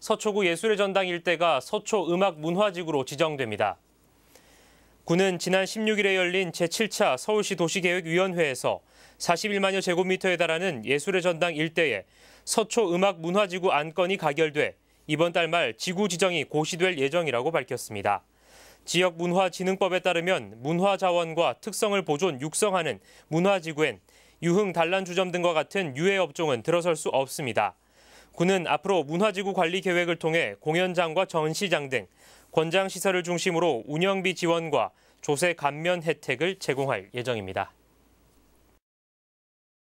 서초구 예술의 전당 일대가 서초 음악 문화지구로 지정됩니다. 구는 지난 16일에 열린 제7차 서울시 도시계획위원회에서 41만여 제곱미터에 달하는 예술의 전당 일대에 서초 음악 문화지구 안건이 가결돼 이번 달 말 지구 지정이 고시될 예정이라고 밝혔습니다. 지역 문화진흥법에 따르면 문화자원과 특성을 보존 육성하는 문화지구엔 유흥, 단란 주점 등과 같은 유해 업종은 들어설 수 없습니다. 군은 앞으로 문화지구 관리 계획을 통해 공연장과 전시장 등 권장 시설을 중심으로 운영비 지원과 조세 감면 혜택을 제공할 예정입니다.